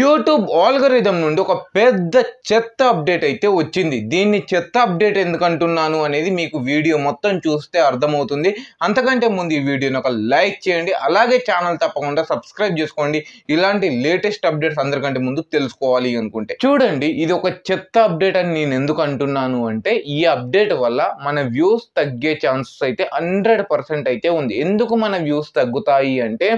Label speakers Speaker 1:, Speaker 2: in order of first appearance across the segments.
Speaker 1: YouTube algorithm నుండి ఒక పెద్ద చెత్త అప్డేట్ అయితే వచ్చింది దీన్ని చెత్త అప్డేట్ ఎందుకంటున్నాను అనేది మీకు వీడియో మొత్తం చూస్తే అర్థమవుతుంది అంతకంటే ముందు ఈ వీడియోని ఒక లైక్ చేయండి అలాగే ఛానల్ తప్పకుండా సబ్స్క్రైబ్ చేసుకోండి ఇలాంటి లేటెస్ట్ అప్డేట్స్ అందరికంటే ముందు తెలుసుకోవాలి అనుకుంటే చూడండి ఇది ఒక చెత్త అప్డేట్ అని నేను ఎందుకు అంటున్నాను అంటే ఈ అప్డేట్ వల్ల మన వ్యూస్ తగ్గే ఛాన్సెస్ అయితే హండ్రెడ్ పర్సెంట్ అయితే ఉంది ఎందుకు మన వ్యూస్ తగ్గుతాయి అంటే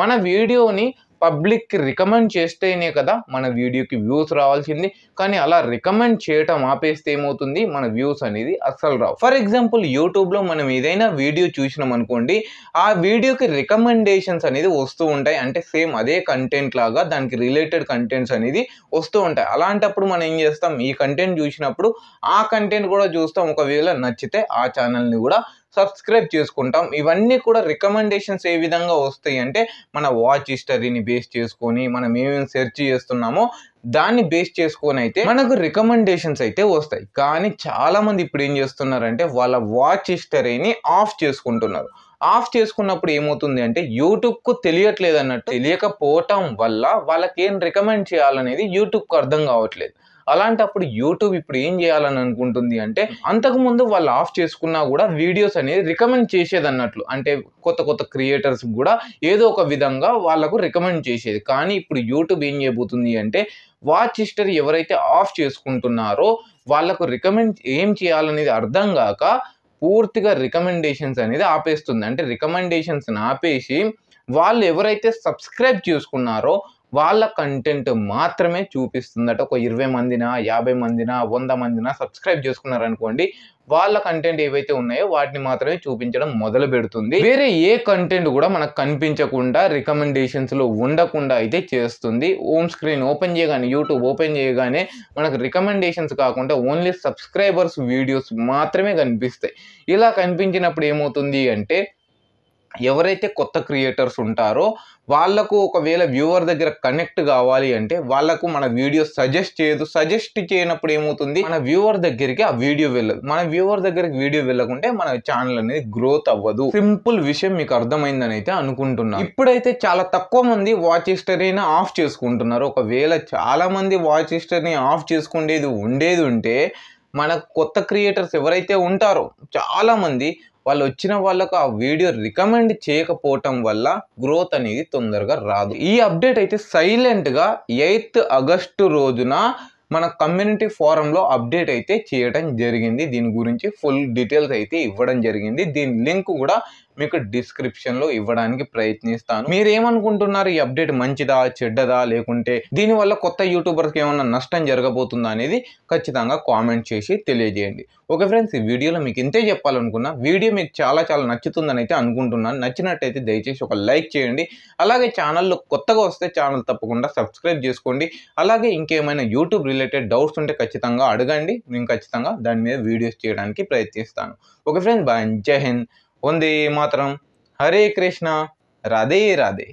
Speaker 1: మన వీడియోని పబ్లిక్కి రికమెండ్ చేస్తేనే కదా మన వీడియోకి వ్యూస్ రావాల్సింది కానీ అలా రికమెండ్ చేయటం ఆపేస్తే ఏమవుతుంది మన వ్యూస్ అనేది అస్సలు రావు ఫర్ ఎగ్జాంపుల్ యూట్యూబ్లో మనం ఏదైనా వీడియో చూసినాం అనుకోండి ఆ వీడియోకి రికమెండేషన్స్ అనేది వస్తూ ఉంటాయి అంటే సేమ్ అదే కంటెంట్ లాగా దానికి రిలేటెడ్ కంటెంట్స్ అనేది వస్తూ ఉంటాయి అలాంటప్పుడు మనం ఏం చేస్తాం ఈ కంటెంట్ చూసినప్పుడు ఆ కంటెంట్ కూడా చూస్తాం ఒకవేళ నచ్చితే ఆ ఛానల్ని కూడా సబ్స్క్రైబ్ చేసుకుంటాం ఇవన్నీ కూడా రికమెండేషన్స్ ఏ విధంగా వస్తాయి అంటే మన వాచ్ హిస్టరీని బేస్ చేసుకొని మనం ఏమేమి సెర్చ్ చేస్తున్నామో దాన్ని బేస్ చేసుకొని అయితే మనకు రికమెండేషన్స్ అయితే వస్తాయి కానీ చాలామంది ఇప్పుడు ఏం చేస్తున్నారంటే వాళ్ళ వాచ్ హిస్టరీని ఆఫ్ చేసుకుంటున్నారు ఆఫ్ చేసుకున్నప్పుడు ఏమవుతుంది అంటే యూట్యూబ్కు తెలియట్లేదు అన్నట్టు తెలియకపోవటం వల్ల వాళ్ళకి ఏం రికమెండ్ చేయాలనేది యూట్యూబ్కు అర్థం కావట్లేదు అలాంటప్పుడు యూట్యూబ్ ఇప్పుడు ఏం చేయాలని అనుకుంటుంది అంటే అంతకుముందు వాళ్ళు ఆఫ్ చేసుకున్నా కూడా వీడియోస్ అనేది రికమెండ్ చేసేది అన్నట్లు అంటే కొత్త కొత్త క్రియేటర్స్ కూడా ఏదో ఒక విధంగా వాళ్ళకు రికమెండ్ చేసేది కానీ ఇప్పుడు యూట్యూబ్ ఏం చేయబోతుంది అంటే వాచ్ హిస్టరీ ఎవరైతే ఆఫ్ చేసుకుంటున్నారో వాళ్ళకు రికమెండ్ ఏం చేయాలనేది అర్థం కాక పూర్తిగా రికమెండేషన్స్ అనేది ఆపేస్తుంది అంటే రికమెండేషన్స్ని ఆపేసి వాళ్ళు ఎవరైతే సబ్స్క్రైబ్ చేసుకున్నారో వాళ్ళ కంటెంట్ మాత్రమే చూపిస్తుందట ఒక ఇరవై మందినా యాభై మందినా వంద మందినా సబ్స్క్రైబ్ చేసుకున్నారనుకోండి వాళ్ళ కంటెంట్ ఏవైతే ఉన్నాయో వాటిని మాత్రమే చూపించడం మొదలు పెడుతుంది వేరే ఏ కంటెంట్ కూడా మనకు కనిపించకుండా రికమెండేషన్స్లో ఉండకుండా అయితే చేస్తుంది హోమ్ స్క్రీన్ ఓపెన్ చేయగానే యూట్యూబ్ ఓపెన్ చేయగానే మనకు రికమెండేషన్స్ కాకుండా ఓన్లీ సబ్స్క్రైబర్స్ వీడియోస్ మాత్రమే కనిపిస్తాయి ఇలా కనిపించినప్పుడు ఏమవుతుంది అంటే ఎవరైతే కొత్త క్రియేటర్స్ ఉంటారో వాళ్ళకు ఒకవేళ వ్యూవర్ దగ్గర కనెక్ట్ కావాలి అంటే వాళ్ళకు మన వీడియో సజెస్ట్ చేయదు సజెస్ట్ చేయనప్పుడు ఏమవుతుంది మన వ్యూవర్ దగ్గరికి ఆ వీడియో వెళ్ళదు మన వ్యూవర్ దగ్గరికి వీడియో వెళ్ళకుంటే మన ఛానల్ అనేది గ్రోత్ అవ్వదు సింపుల్ విషయం మీకు అర్థమైందని అయితే అనుకుంటున్నా ఇప్పుడైతే చాలా తక్కువ మంది వాచ్ హిస్టరీని ఆఫ్ చేసుకుంటున్నారు ఒకవేళ చాలా మంది వాచ్ హిస్టరీని ఆఫ్ చేసుకునేది ఉండేది ఉంటే మన కొత్త క్రియేటర్స్ ఎవరైతే ఉంటారో చాలామంది వాళ్ళు వచ్చిన వాళ్ళకు ఆ వీడియో రికమెండ్ చేయకపోవటం వల్ల గ్రోత్ అనేది తొందరగా రాదు ఈ అప్డేట్ అయితే సైలెంట్గా ఎయిత్ ఆగస్టు రోజున మన కమ్యూనిటీ ఫోరంలో అప్డేట్ అయితే చేయడం జరిగింది దీని గురించి ఫుల్ డీటెయిల్స్ అయితే ఇవ్వడం జరిగింది దీని లింక్ కూడా మీకు డిస్క్రిప్షన్లో ఇవ్వడానికి ప్రయత్నిస్తాను మీరు ఏమనుకుంటున్నారు ఈ అప్డేట్ మంచిదా చెడ్డదా లేకుంటే దీనివల్ల కొత్త యూట్యూబర్కి ఏమన్నా నష్టం జరగబోతుందా అనేది ఖచ్చితంగా కామెంట్ చేసి తెలియజేయండి ఓకే ఫ్రెండ్స్ ఈ వీడియోలో మీకు ఇంతే చెప్పాలనుకున్నా వీడియో మీకు చాలా చాలా నచ్చుతుందని అయితే అనుకుంటున్నాను నచ్చినట్టయితే దయచేసి ఒక లైక్ చేయండి అలాగే ఛానల్లో కొత్తగా వస్తే ఛానల్ తప్పకుండా సబ్స్క్రైబ్ చేసుకోండి అలాగే ఇంకేమైనా యూట్యూబ్ రిలేటెడ్ డౌట్స్ ఉంటే ఖచ్చితంగా అడగండి నేను ఖచ్చితంగా దాని మీద వీడియోస్ చేయడానికి ప్రయత్నిస్తాను ఓకే ఫ్రెండ్స్ బాయ్ జై హింద్ ఉంది మాత్రం హరే కృష్ణ రాధే రాధే